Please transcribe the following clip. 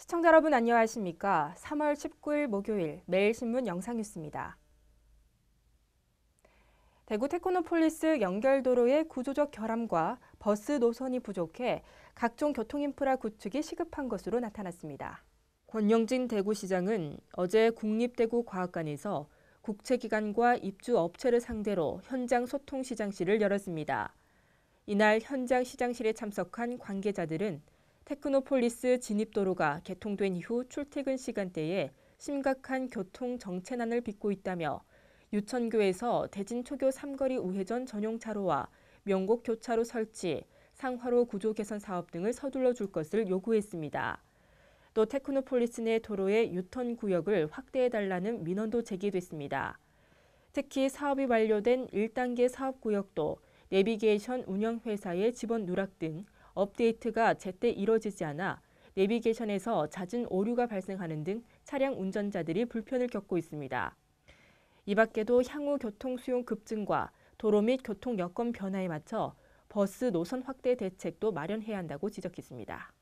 시청자 여러분 안녕하십니까? 3월 19일 목요일 매일신문 영상뉴스입니다. 대구 테크노폴리스 연결도로의 구조적 결함과 버스 노선이 부족해 각종 교통인프라 구축이 시급한 것으로 나타났습니다. 권영진 대구시장은 어제 국립대구과학관에서 국채기관과 입주업체를 상대로 현장 소통 시장실을 열었습니다. 이날 현장 시장실에 참석한 관계자들은 테크노폴리스 진입도로가 개통된 이후 출퇴근 시간대에 심각한 교통 정체난을 빚고 있다며 유천교에서 대진초교 삼거리 우회전 전용 차로와 명곡 교차로 설치, 상화로 구조 개선 사업 등을 서둘러 줄 것을 요구했습니다. 또 테크노폴리스 내 도로의 유턴 구역을 확대해 달라는 민원도 제기됐습니다. 특히 사업이 완료된 1단계 사업 구역도 내비게이션 운영회사의 지원 누락 등 업데이트가 제때 이뤄지지 않아 내비게이션에서 잦은 오류가 발생하는 등 차량 운전자들이 불편을 겪고 있습니다. 이 밖에도 향후 교통 수용 급증과 도로 및 교통 여건 변화에 맞춰 버스 노선 확대 대책도 마련해야 한다고 지적했습니다.